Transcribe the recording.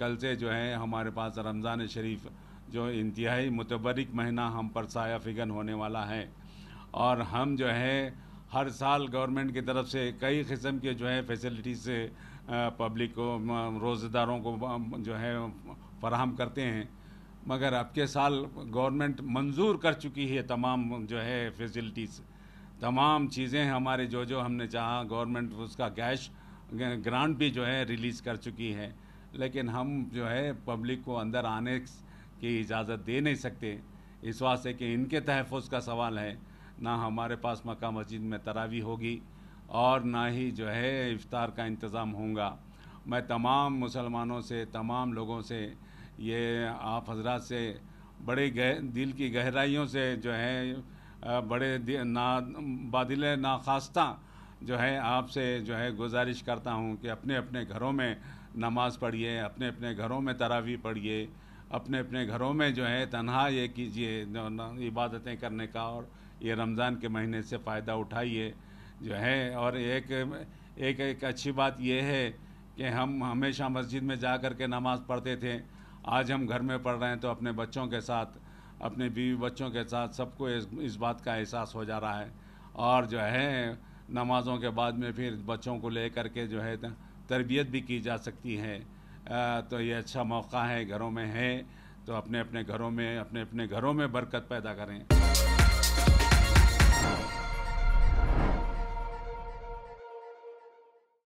कल से जो है हमारे पास रमज़ान शरीफ जो इंतहाई मुतबरक महीना हम पर साया फिगन होने वाला है और हम जो है हर साल गवर्नमेंट की तरफ से कई किस्म के जो है फैसिलिटीज़ से पब्लिक को रोज़ेदारों को जो है फराहम करते हैं मगर अब के साल गवर्नमेंट मंजूर कर चुकी है तमाम जो है फैसिलिटीज़ तमाम चीज़ें हमारे जो जो हमने चाहा गवर्नमेंट उसका कैश ग्रांट भी जो है रिलीज़ कर चुकी है लेकिन हम जो है पब्लिक को अंदर आने की इजाज़त दे नहीं सकते इस वास्ते कि इनके तहफ़ का सवाल है ना हमारे पास मक्का मस्जिद में तरावी होगी और ना ही जो है इफ्तार का इंतज़ाम होगा मैं तमाम मुसलमानों से तमाम लोगों से ये आप हजरात से बड़े गह, दिल की गहराइयों से जो है बड़े ना बादल ना खास्ता जो है आपसे जो है गुजारिश करता हूँ कि अपने अपने घरों में नमाज़ पढ़िए अपने अपने घरों में तरावी पढ़िए अपने अपने घरों में जो है तनहा ये कीजिए इबादतें करने का और ये रमज़ान के महीने से फ़ायदा उठाइए जो है और एक एक एक अच्छी बात यह है कि हम हमेशा मस्जिद में जा कर के नमाज़ पढ़ते थे आज हम घर में पढ़ रहे हैं तो अपने बच्चों के साथ अपने बीवी बच्चों के साथ सबको इस, इस बात का एहसास हो जा रहा है और जो है नमाज़ों के बाद में फिर बच्चों को ले कर के जो है तरबियत भी की जा सकती है आ, तो ये अच्छा मौका है घरों में है तो अपने अपने घरों में अपने अपने घरों में बरकत पैदा करें